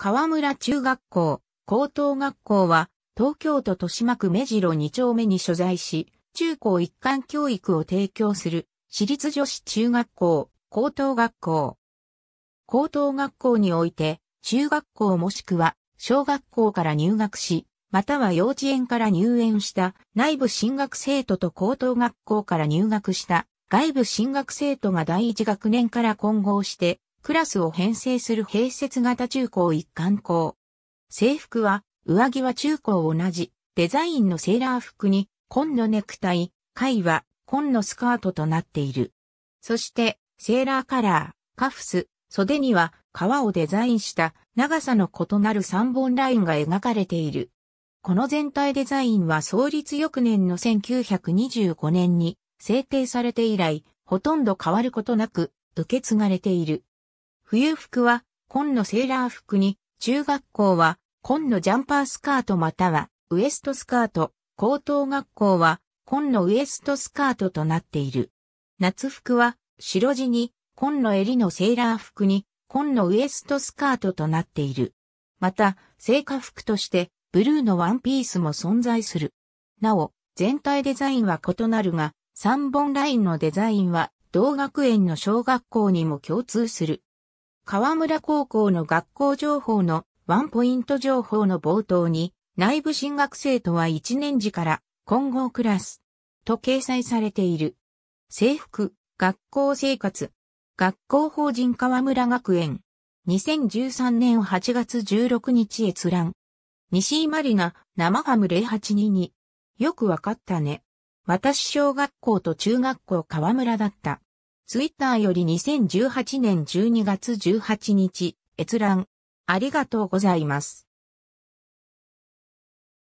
河村中学校、高等学校は、東京都豊島区目白2丁目に所在し、中高一貫教育を提供する、私立女子中学校、高等学校。高等学校において、中学校もしくは、小学校から入学し、または幼稚園から入園した内部進学生徒と高等学校から入学した外部進学生徒が第一学年から混合してクラスを編成する併設型中高一貫校。制服は、上着は中高同じ、デザインのセーラー服に、紺のネクタイ、貝は、紺のスカートとなっている。そして、セーラーカラー、カフス、袖には、革をデザインした長さの異なる3本ラインが描かれている。この全体デザインは創立翌年の1925年に制定されて以来、ほとんど変わることなく受け継がれている。冬服は、紺のセーラー服に、中学校は、紺のジャンパースカートまたは、ウエストスカート、高等学校は、紺のウエストスカートとなっている。夏服は、白地に、紺の襟のセーラー服に、紺のウエストスカートとなっている。また、成果服として、ブルーのワンピースも存在する。なお、全体デザインは異なるが、3本ラインのデザインは、同学園の小学校にも共通する。河村高校の学校情報のワンポイント情報の冒頭に、内部進学生とは1年時から混合クラスと掲載されている。制服、学校生活、学校法人河村学園、2013年8月16日閲覧。西井まりな、生ハム0822。よくわかったね。私小学校と中学校河村だった。ツイッターより2018年12月18日、閲覧。ありがとうございます。